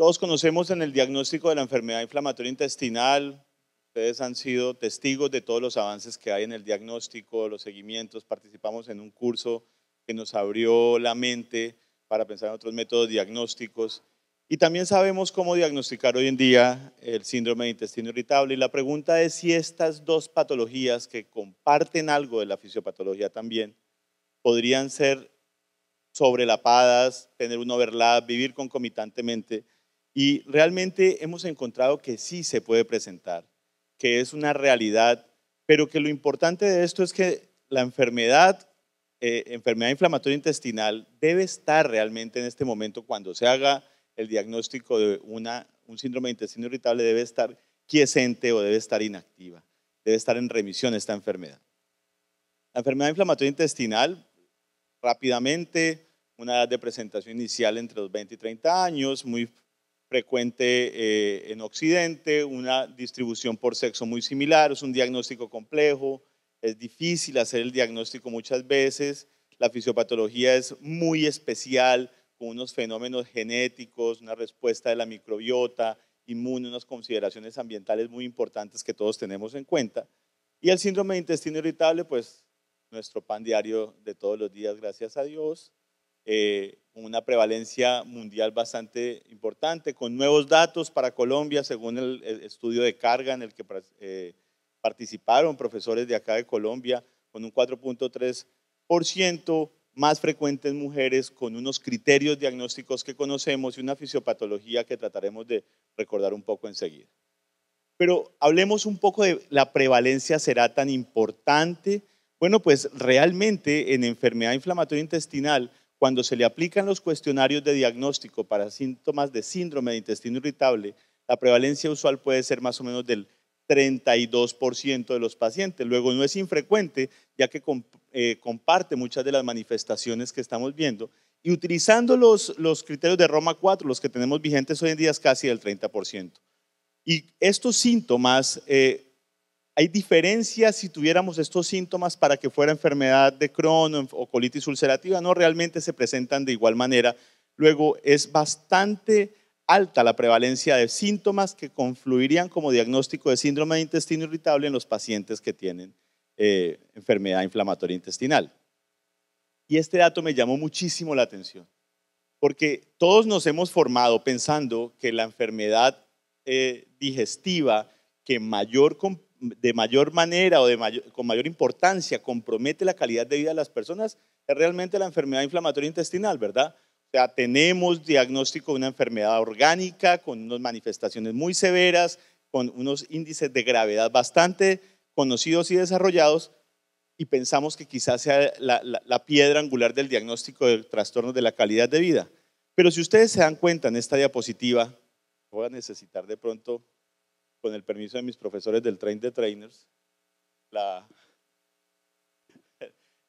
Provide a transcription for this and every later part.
Todos conocemos en el diagnóstico de la enfermedad inflamatoria intestinal, ustedes han sido testigos de todos los avances que hay en el diagnóstico, los seguimientos, participamos en un curso que nos abrió la mente para pensar en otros métodos diagnósticos. Y también sabemos cómo diagnosticar hoy en día el síndrome de intestino irritable. Y la pregunta es si estas dos patologías que comparten algo de la fisiopatología también podrían ser sobrelapadas, tener un overlap, vivir concomitantemente. Y realmente hemos encontrado que sí se puede presentar, que es una realidad, pero que lo importante de esto es que la enfermedad, eh, enfermedad inflamatoria intestinal, debe estar realmente en este momento cuando se haga el diagnóstico de una, un síndrome de intestino irritable, debe estar quiescente o debe estar inactiva, debe estar en remisión esta enfermedad. La enfermedad inflamatoria intestinal, rápidamente, una edad de presentación inicial entre los 20 y 30 años, muy frecuente eh, en Occidente, una distribución por sexo muy similar, es un diagnóstico complejo, es difícil hacer el diagnóstico muchas veces, la fisiopatología es muy especial, con unos fenómenos genéticos, una respuesta de la microbiota, inmune, unas consideraciones ambientales muy importantes que todos tenemos en cuenta. Y el síndrome de intestino irritable, pues nuestro pan diario de todos los días, gracias a Dios, eh, una prevalencia mundial bastante importante, con nuevos datos para Colombia, según el, estudio de carga en el que eh, participaron profesores de acá de Colombia, con un 4.3%, más frecuentes mujeres, con unos criterios diagnósticos que conocemos y una fisiopatología que trataremos de recordar un poco enseguida. Pero hablemos un poco de la prevalencia, ¿será tan importante? Bueno, pues realmente en enfermedad inflamatoria intestinal, cuando se le aplican los cuestionarios de diagnóstico para síntomas de síndrome de intestino irritable, la prevalencia usual puede ser más o menos del 32% de los pacientes. Luego, no es infrecuente, ya que eh, comparte muchas de las manifestaciones que estamos viendo. Y utilizando los, los criterios de Roma 4, los que tenemos vigentes hoy en día, es casi del 30%. Y estos síntomas eh, hay diferencias si tuviéramos estos síntomas para que fuera enfermedad de Crohn o colitis ulcerativa. No, realmente se presentan de igual manera. Luego, es bastante alta la prevalencia de síntomas que confluirían como diagnóstico de síndrome de intestino irritable en los pacientes que tienen eh, enfermedad inflamatoria intestinal. Y este dato me llamó muchísimo la atención, porque todos nos hemos formado pensando que la enfermedad eh, digestiva que mayor de mayor manera o con mayor importancia compromete la calidad de vida de las personas es realmente la enfermedad inflamatoria intestinal, ¿verdad? O sea, tenemos diagnóstico de una enfermedad orgánica con unas manifestaciones muy severas, con unos índices de gravedad bastante conocidos y desarrollados, y pensamos que quizás sea la, piedra angular del diagnóstico del trastorno de la calidad de vida. Pero si ustedes se dan cuenta en esta diapositiva, voy a necesitar de pronto con el permiso de mis profesores del Train de Trainers,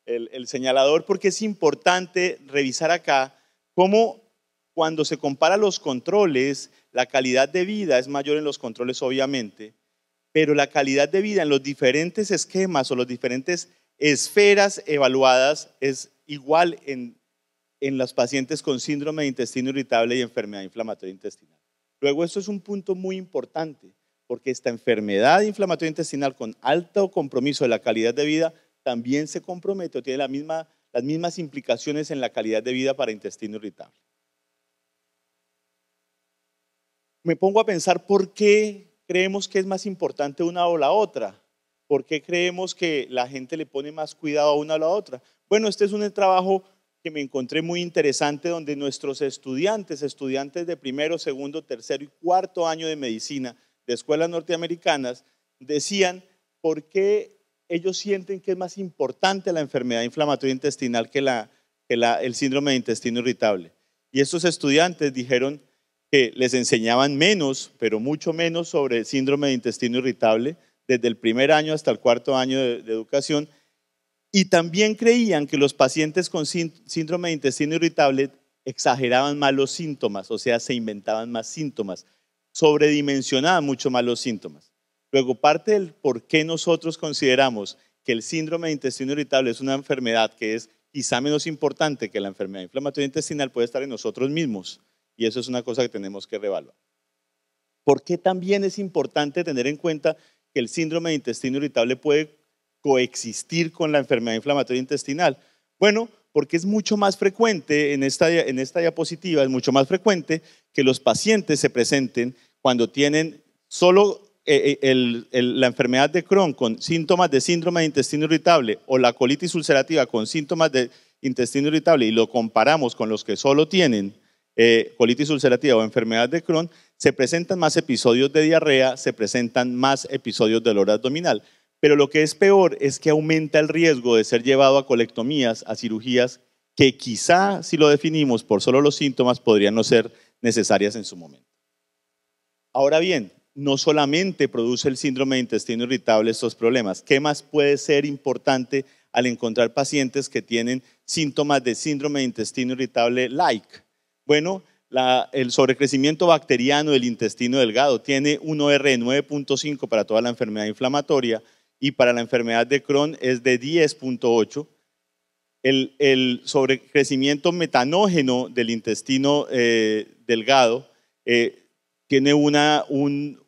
el, señalador, porque es importante revisar acá cómo cuando se compara los controles, la calidad de vida es mayor en los controles, obviamente, pero la calidad de vida en los diferentes esquemas o las diferentes esferas evaluadas es igual en, en los pacientes con síndrome de intestino irritable y enfermedad inflamatoria intestinal. Luego, esto es un punto muy importante porque esta enfermedad inflamatoria intestinal con alto compromiso de la calidad de vida también se compromete o tiene las mismas implicaciones en la calidad de vida para intestino irritable. Me pongo a pensar por qué creemos que es más importante una o la otra, por qué creemos que la gente le pone más cuidado a una o la otra. Bueno, este es un trabajo que me encontré muy interesante donde nuestros estudiantes, estudiantes de primero, segundo, tercero y cuarto año de medicina, de escuelas norteamericanas decían por qué ellos sienten que es más importante la enfermedad inflamatoria intestinal que, el síndrome de intestino irritable. Y estos estudiantes dijeron que les enseñaban menos, pero mucho menos sobre el síndrome de intestino irritable desde el primer año hasta el cuarto año de, educación. Y también creían que los pacientes con síndrome de intestino irritable exageraban más los síntomas, o sea, se inventaban más síntomas sobredimensionada mucho más los síntomas. Luego, parte del por qué nosotros consideramos que el síndrome de intestino irritable es una enfermedad que es quizá menos importante que la enfermedad inflamatoria intestinal puede estar en nosotros mismos. Y eso es una cosa que tenemos que revaluar. ¿Por qué también es importante tener en cuenta que el síndrome de intestino irritable puede coexistir con la enfermedad inflamatoria intestinal? Bueno, porque es mucho más frecuente, en esta, diapositiva es mucho más frecuente que los pacientes se presenten cuando tienen solo eh, eh, la enfermedad de Crohn con síntomas de síndrome de intestino irritable o la colitis ulcerativa con síntomas de intestino irritable y lo comparamos con los que solo tienen eh, colitis ulcerativa o enfermedad de Crohn, se presentan más episodios de diarrea, se presentan más episodios de dolor abdominal pero lo que es peor es que aumenta el riesgo de ser llevado a colectomías, a cirugías que quizá si lo definimos por solo los síntomas podrían no ser necesarias en su momento. Ahora bien, no solamente produce el síndrome de intestino irritable estos problemas, ¿qué más puede ser importante al encontrar pacientes que tienen síntomas de síndrome de intestino irritable like? Bueno, el sobrecrecimiento bacteriano del intestino delgado tiene un OR 9.5 para toda la enfermedad inflamatoria, y para la enfermedad de Crohn es de 10.8. El, sobrecrecimiento metanógeno del intestino eh, delgado eh, tiene una, un,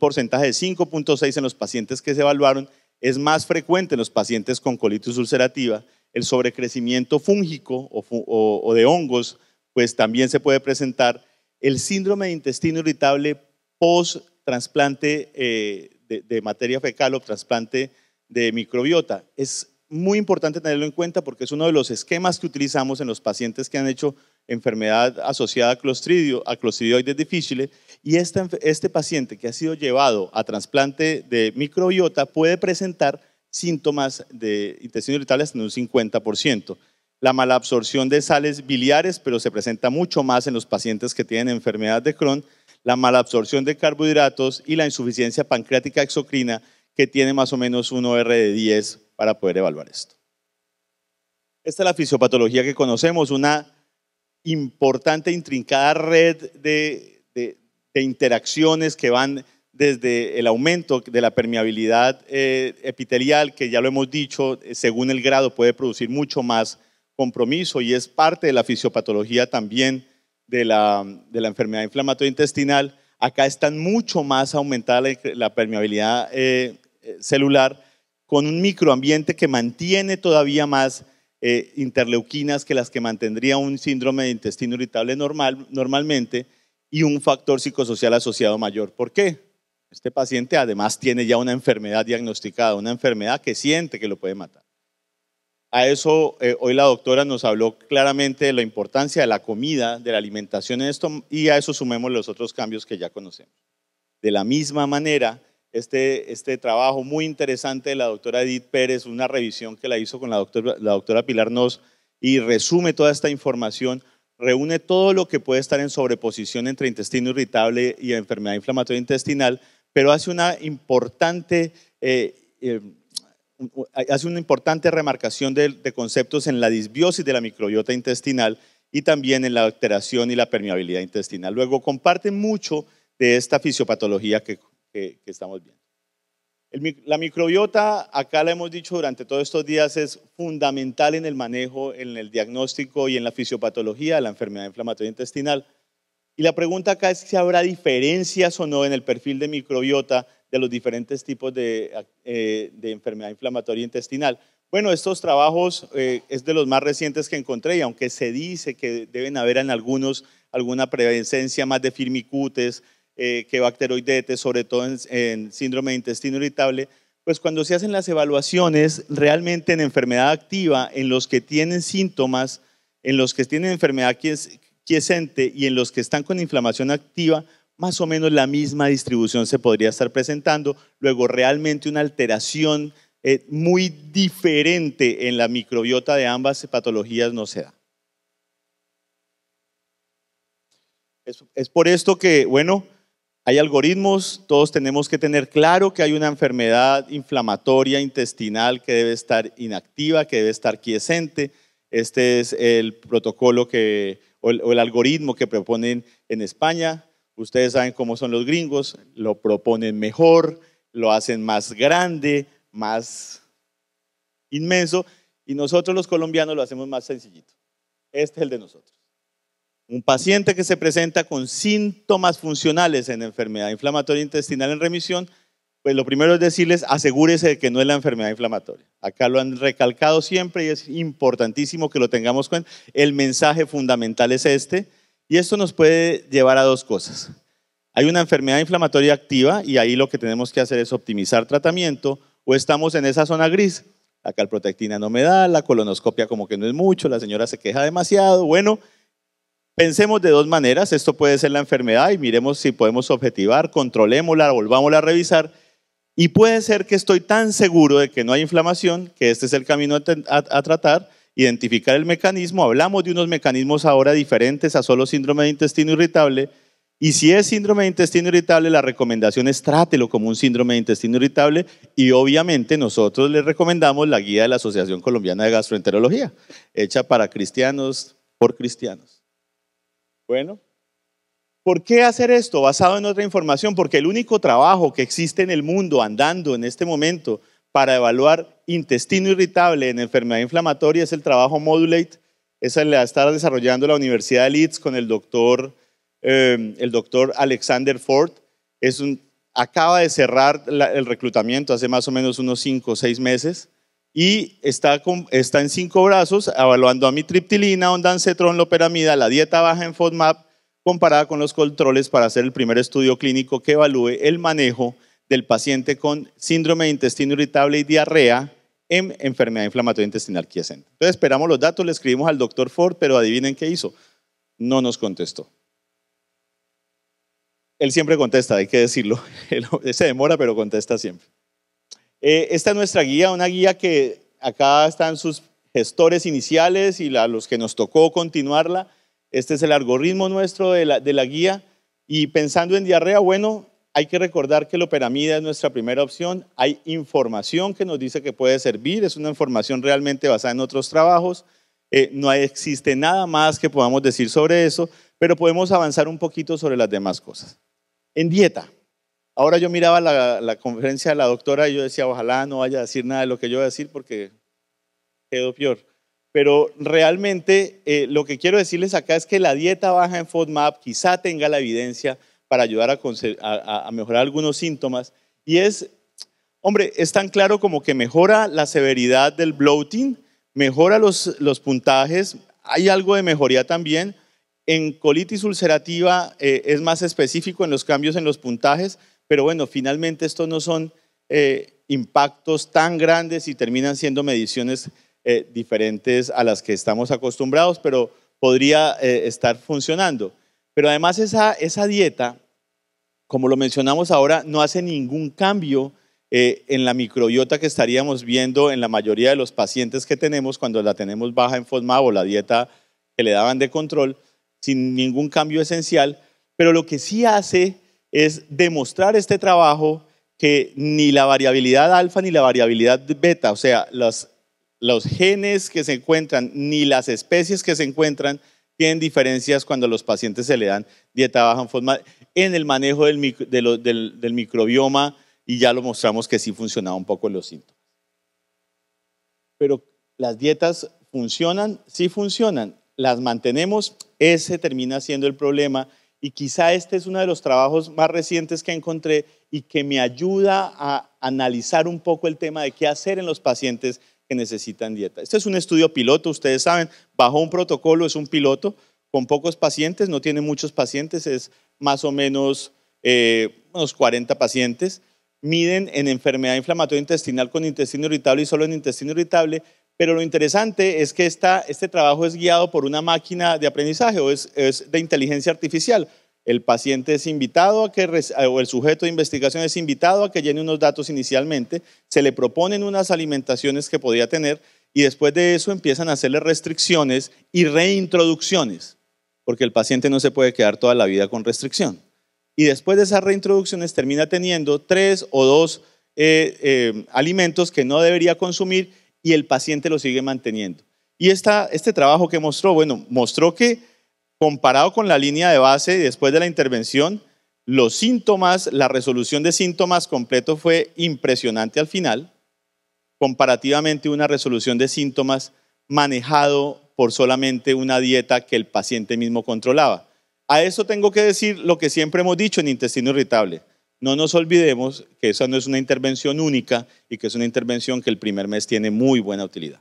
porcentaje de 5.6 en los pacientes que se evaluaron. Es más frecuente en los pacientes con colitis ulcerativa. El sobrecrecimiento fúngico o, de hongos, pues también se puede presentar. El síndrome de intestino irritable post-trasplante eh, de, materia fecal o trasplante de microbiota. Es muy importante tenerlo en cuenta porque es uno de los esquemas que utilizamos en los pacientes que han hecho enfermedad asociada a, clostridio, a clostridioides difíciles y este, paciente que ha sido llevado a trasplante de microbiota puede presentar síntomas de intestino irritable en un 50%. La absorción de sales biliares, pero se presenta mucho más en los pacientes que tienen enfermedad de Crohn la malabsorción de carbohidratos y la insuficiencia pancreática exocrina, que tiene más o menos un OR de 10 para poder evaluar esto. Esta es la fisiopatología que conocemos, una importante, intrincada red de, interacciones que van desde el aumento de la permeabilidad eh, epitelial, que ya lo hemos dicho, eh, según el grado puede producir mucho más compromiso y es parte de la fisiopatología también de la, de la enfermedad inflamatoria intestinal, acá están mucho más aumentada la, permeabilidad eh, eh, celular con un microambiente que mantiene todavía más eh, interleuquinas que las que mantendría un síndrome de intestino irritable normal, normalmente y un factor psicosocial asociado mayor. ¿Por qué? Este paciente además tiene ya una enfermedad diagnosticada, una enfermedad que siente que lo puede matar. A eso eh, hoy la doctora nos habló claramente de la importancia de la comida, de la alimentación en esto, y a eso sumemos los otros cambios que ya conocemos. De la misma manera, este, este trabajo muy interesante de la doctora Edith Pérez, una revisión que la hizo con la doctora, la doctora Pilar Nos y resume toda esta información, reúne todo lo que puede estar en sobreposición entre intestino irritable y enfermedad inflamatoria intestinal, pero hace una importante... Eh, eh, hace una importante remarcación de, conceptos en la disbiosis de la microbiota intestinal y también en la alteración y la permeabilidad intestinal. Luego comparte mucho de esta fisiopatología que, estamos viendo. la microbiota, acá la hemos dicho durante todos estos días, es fundamental en el manejo, en el diagnóstico y en la fisiopatología de la enfermedad inflamatoria intestinal. Y la pregunta acá es si habrá diferencias o no en el perfil de microbiota de los diferentes tipos eh, de, enfermedad inflamatoria intestinal. Bueno, estos trabajos eh, es de los más recientes que encontré y aunque se dice que deben haber en algunos alguna prevalencia más de firmicutes eh, que bacteroidetes, sobre todo en, en síndrome de intestino irritable, pues cuando se hacen las evaluaciones, realmente en enfermedad activa, en los que tienen síntomas, en los que tienen enfermedad quiescente y en los que están con inflamación activa, más o menos la misma distribución se podría estar presentando. Luego, realmente una alteración eh, muy diferente en la microbiota de ambas patologías no se da. Es, por esto que, bueno, hay algoritmos, todos tenemos que tener claro que hay una enfermedad inflamatoria intestinal que debe estar inactiva, que debe estar quiescente. Este es el protocolo que, o el algoritmo que proponen en España, Ustedes saben cómo son los gringos, lo proponen mejor, lo hacen más grande, más inmenso, y nosotros los colombianos lo hacemos más sencillito. Este es el de nosotros. Un paciente que se presenta con síntomas funcionales en enfermedad inflamatoria intestinal en remisión, pues lo primero es decirles, asegúrese de que no es la enfermedad inflamatoria. Acá lo han recalcado siempre y es importantísimo que lo tengamos con El mensaje fundamental es este, y esto nos puede llevar a dos cosas. Hay una enfermedad inflamatoria activa y ahí lo que tenemos que hacer es optimizar tratamiento o estamos en esa zona gris. La calprotectina no me da, la colonoscopia como que no es mucho, la señora se queja demasiado. Bueno, pensemos de dos maneras. Esto puede ser la enfermedad y miremos si podemos objetivar, controlémosla, volvámosla a revisar. Y puede ser que estoy tan seguro de que no hay inflamación, que este es el camino a, a tratar, identificar el mecanismo, hablamos de unos mecanismos ahora diferentes a solo síndrome de intestino irritable. Y si es síndrome de intestino irritable, la recomendación es trátelo como un síndrome de intestino irritable y obviamente nosotros les recomendamos la guía de la Asociación Colombiana de Gastroenterología, hecha para cristianos por cristianos. Bueno, ¿por qué hacer esto basado en otra información? Porque el único trabajo que existe en el mundo andando en este momento para evaluar intestino irritable en enfermedad inflamatoria es el trabajo Modulate. Esa la está desarrollando la Universidad de Leeds con el doctor, em, Alexander Ford. Es un, acaba de cerrar el reclutamiento hace más o menos unos 5 o 6 meses y está, en cinco brazos evaluando amitriptilina, ondansetron, loperamida, la dieta baja en FODMAP comparada con los controles para hacer el primer estudio clínico que evalúe el manejo del paciente con síndrome de intestino irritable y diarrea en enfermedad inflamatoria intestinal quiescente. Entonces esperamos los datos, le escribimos al doctor Ford, pero adivinen qué hizo. No nos contestó. Él siempre contesta, hay que decirlo. se demora, pero contesta siempre. Eh, esta es nuestra guía, una guía que acá están sus gestores iniciales y a los que nos tocó continuarla. Este es el algoritmo nuestro de la guía. Y pensando en diarrea, bueno, hay que recordar que la operamida es nuestra primera opción. Hay información que nos dice que puede servir, es una información realmente basada en otros trabajos. Eh, no existe nada más que podamos decir sobre eso, pero podemos avanzar un poquito sobre las demás cosas. En dieta. Ahora yo miraba la, conferencia de la doctora y yo decía, ojalá no vaya a decir nada de lo que yo voy a decir porque quedo peor. Pero realmente eh, lo que quiero decirles acá es que la dieta baja en FODMAP quizá tenga la evidencia para ayudar a, mejorar algunos síntomas. Y es, hombre, es tan claro como que mejora la severidad del bloating, mejora los, puntajes, hay algo de mejoría también. En colitis ulcerativa eh, es más específico en los cambios en los puntajes, pero bueno, finalmente estos no son eh, impactos tan grandes y terminan siendo mediciones eh, diferentes a las que estamos acostumbrados, pero podría estar funcionando. Pero además esa, dieta, como lo mencionamos ahora, no hace ningún cambio eh, en la microbiota que estaríamos viendo en la mayoría de los pacientes que tenemos cuando la tenemos baja en forma o la dieta que le daban de control, sin ningún cambio esencial. Pero lo que sí hace es demostrar este trabajo que ni la variabilidad alfa ni la variabilidad beta, o sea, los genes que se encuentran, ni las especies que se encuentran, tienen diferencias cuando los pacientes se le dan dieta baja en forma, en el manejo del, microbioma, y ya lo mostramos que sí funcionaba un poco los síntomas. Pero las dietas funcionan, sí funcionan, las mantenemos, ese termina siendo el problema y quizá este es uno de los trabajos más recientes que encontré y que me ayuda a analizar un poco el tema de qué hacer en los pacientes que necesitan dieta. Este es un estudio piloto, ustedes saben, bajo un protocolo es un piloto con pocos pacientes, no tiene muchos pacientes, es más o menos eh, unos 40 pacientes. Miden en enfermedad inflamatoria intestinal con intestino irritable y solo en intestino irritable, pero lo interesante es que esta, este trabajo es guiado por una máquina de aprendizaje o es de inteligencia artificial. El paciente es invitado a que, eh, o el sujeto de investigación es invitado a que llene unos datos inicialmente, se le proponen unas alimentaciones que podría tener y después de eso empiezan a hacerle restricciones y reintroducciones, porque el paciente no se puede quedar toda la vida con restricción. Y después de esas reintroducciones termina teniendo tres o dos eh, eh, alimentos que no debería consumir y el paciente lo sigue manteniendo. Y esta, este trabajo que mostró, bueno, mostró que comparado con la línea de base y después de la intervención, los síntomas, la resolución de síntomas completo fue impresionante al final, comparativamente una resolución de síntomas manejado por solamente una dieta que el paciente mismo controlaba. A eso tengo que decir lo que siempre hemos dicho en intestino irritable. No nos olvidemos que esa no es una intervención única y que es una intervención que el primer mes tiene muy buena utilidad.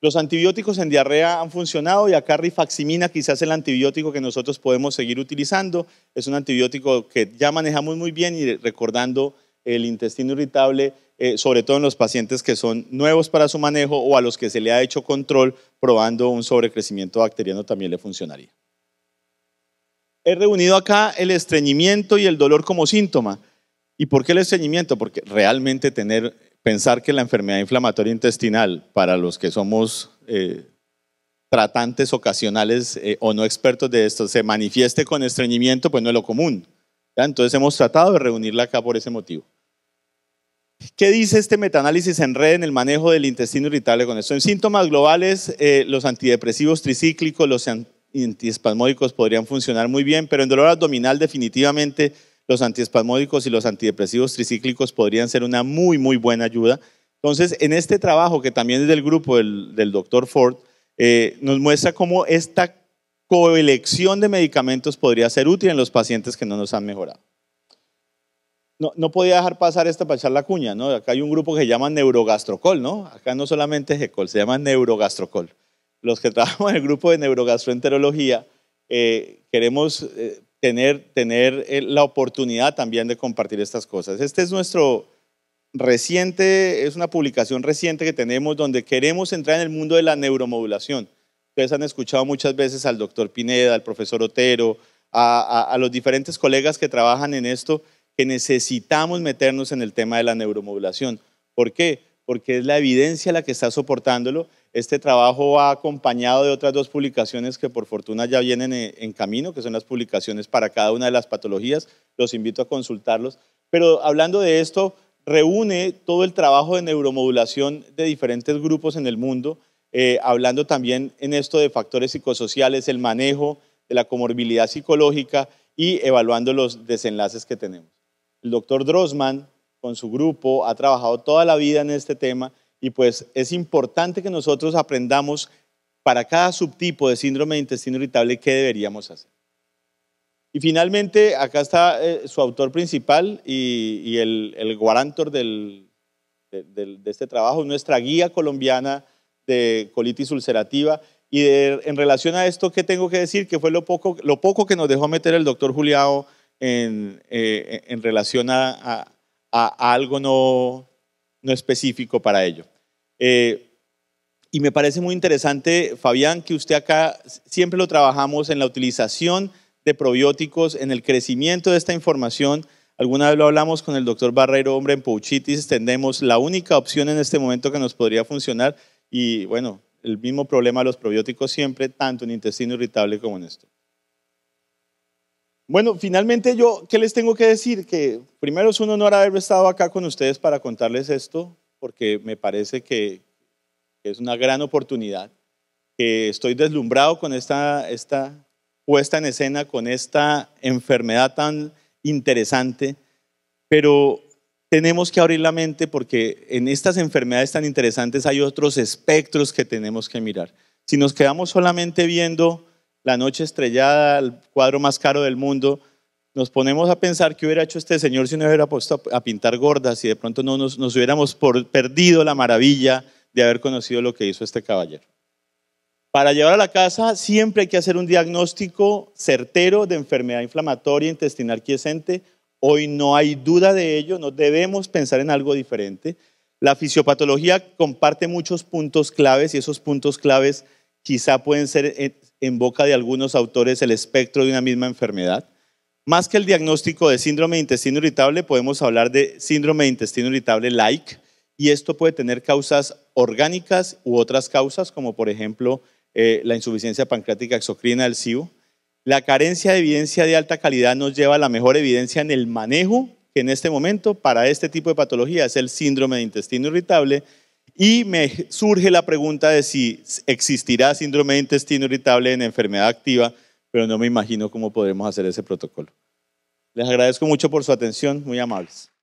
Los antibióticos en diarrea han funcionado y acá rifaximina, quizás el antibiótico que nosotros podemos seguir utilizando, es un antibiótico que ya manejamos muy bien y recordando el intestino irritable, eh, sobre todo en los pacientes que son nuevos para su manejo o a los que se le ha hecho control, probando un sobrecrecimiento bacteriano también le funcionaría. He reunido acá el estreñimiento y el dolor como síntoma. ¿Y por qué el estreñimiento? Porque realmente tener pensar que la enfermedad inflamatoria intestinal, para los que somos eh, tratantes ocasionales eh, o no expertos de esto, se manifieste con estreñimiento, pues no es lo común. Entonces hemos tratado de reunirla acá por ese motivo. ¿Qué dice este metaanálisis en red en el manejo del intestino irritable con esto? En síntomas globales, eh, los antidepresivos tricíclicos, los antiespasmódicos podrían funcionar muy bien, pero en dolor abdominal definitivamente los antiespasmódicos y los antidepresivos tricíclicos podrían ser una muy, muy buena ayuda. Entonces, en este trabajo, que también es del grupo del, doctor Ford, eh, nos muestra cómo esta coelección de medicamentos podría ser útil en los pacientes que no nos han mejorado. No, podía dejar pasar esta para echar la cuña, ¿no? Acá hay un grupo que se llama neurogastrocol, ¿no? Acá no solamente GECOL, se llama neurogastrocol. Los que trabajamos en el grupo de neurogastroenterología eh, queremos eh, tener, eh, la oportunidad también de compartir estas cosas. Este es nuestro reciente, es una publicación reciente que tenemos donde queremos entrar en el mundo de la neuromodulación. Ustedes han escuchado muchas veces al doctor Pineda, al profesor Otero, a, a los diferentes colegas que trabajan en esto, que necesitamos meternos en el tema de la neuromodulación. ¿Por qué? Porque es la evidencia la que está soportándolo este trabajo va acompañado de otras dos publicaciones que por fortuna ya vienen eh, en camino, que son las publicaciones para cada una de las patologías. Los invito a consultarlos. Pero hablando de esto, reúne todo el trabajo de neuromodulación de diferentes grupos en el mundo, eh, hablando también en esto de factores psicosociales, el manejo de la comorbilidad psicológica y evaluando los desenlaces que tenemos. El doctor Drosman, con su grupo, ha trabajado toda la vida en este tema y pues es importante que nosotros aprendamos para cada subtipo de síndrome de intestino irritable qué deberíamos hacer. Y finalmente, acá está eh, su autor principal y, el, guarantor del, de, este trabajo, nuestra guía colombiana de colitis ulcerativa. Y en relación a esto, ¿qué tengo que decir? Que fue lo poco, lo poco que nos dejó meter el doctor Juliao en, eh, relación a algo no, no específico para ello. Eh, y me parece muy interesante, Fabián, que usted acá siempre lo trabajamos en la utilización de probióticos, en el crecimiento de esta información. Alguna vez lo hablamos con el doctor Barrero, hombre, en Pouchitis Tenemos la única opción en este momento que nos podría funcionar y bueno, el mismo problema de los probióticos siempre, tanto en intestino irritable como en esto. Bueno, finalmente yo, ¿qué les tengo que decir? Que primero es un honor haber estado acá con ustedes para contarles esto, porque me parece que es una gran oportunidad, estoy deslumbrado con esta, esta puesta en escena, con esta enfermedad tan interesante, pero tenemos que abrir la mente porque en estas enfermedades tan interesantes hay otros espectros que tenemos que mirar. Si nos quedamos solamente viendo la noche estrellada, el cuadro más caro del mundo, nos ponemos a pensar qué hubiera hecho este señor si no hubiera puesto a pintar gordas y de pronto no nos, hubiéramos perdido la maravilla de haber conocido lo que hizo este caballero. Para llevar a la casa siempre hay que hacer un diagnóstico certero de enfermedad inflamatoria intestinal quiescente. Hoy no hay duda de ello, no debemos pensar en algo diferente. La fisiopatología comparte muchos puntos claves y esos puntos claves quizá pueden ser eh, en boca de algunos autores el espectro de una misma enfermedad. Más que el diagnóstico de síndrome de intestino irritable, podemos hablar de síndrome de intestino irritable like, y esto puede tener causas orgánicas u otras causas, como por ejemplo eh, la insuficiencia pancreática exocrina del SIU. La carencia de evidencia de alta calidad nos lleva a la mejor evidencia en el manejo que en este momento para este tipo de patología es el síndrome de intestino irritable, y me surge la pregunta de si existirá síndrome de intestino irritable en enfermedad activa, pero no me imagino cómo podremos hacer ese protocolo. Les agradezco mucho por su atención, muy amables.